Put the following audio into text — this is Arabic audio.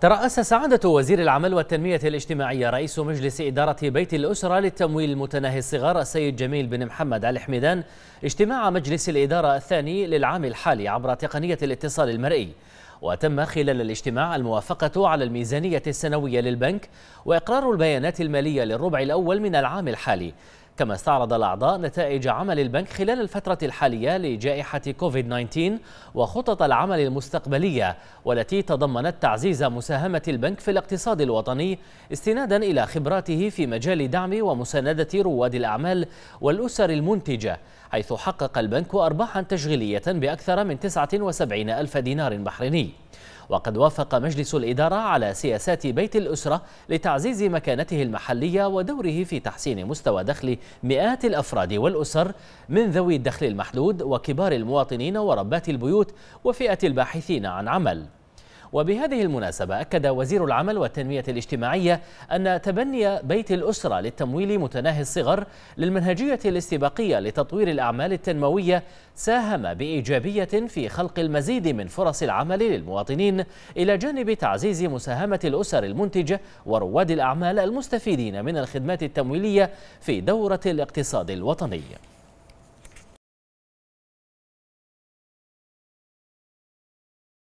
ترأس سعادة وزير العمل والتنمية الاجتماعية رئيس مجلس إدارة بيت الأسرة للتمويل المتناهي الصغار السيد جميل بن محمد على حميدان اجتماع مجلس الإدارة الثاني للعام الحالي عبر تقنية الاتصال المرئي وتم خلال الاجتماع الموافقة على الميزانية السنوية للبنك وإقرار البيانات المالية للربع الأول من العام الحالي كما استعرض الأعضاء نتائج عمل البنك خلال الفترة الحالية لجائحة كوفيد-19 وخطط العمل المستقبلية والتي تضمنت تعزيز مساهمة البنك في الاقتصاد الوطني استنادا إلى خبراته في مجال دعم ومساندة رواد الأعمال والأسر المنتجة حيث حقق البنك أرباحا تشغيلية بأكثر من 79 ألف دينار بحريني وقد وافق مجلس الإدارة على سياسات بيت الأسرة لتعزيز مكانته المحلية ودوره في تحسين مستوى دخل مئات الأفراد والأسر من ذوي الدخل المحدود وكبار المواطنين وربات البيوت وفئة الباحثين عن عمل وبهذه المناسبة أكد وزير العمل والتنمية الاجتماعية أن تبني بيت الأسرة للتمويل متناهي الصغر للمنهجية الاستباقية لتطوير الأعمال التنموية ساهم بإيجابية في خلق المزيد من فرص العمل للمواطنين إلى جانب تعزيز مساهمة الأسر المنتجة ورواد الأعمال المستفيدين من الخدمات التمويلية في دورة الاقتصاد الوطني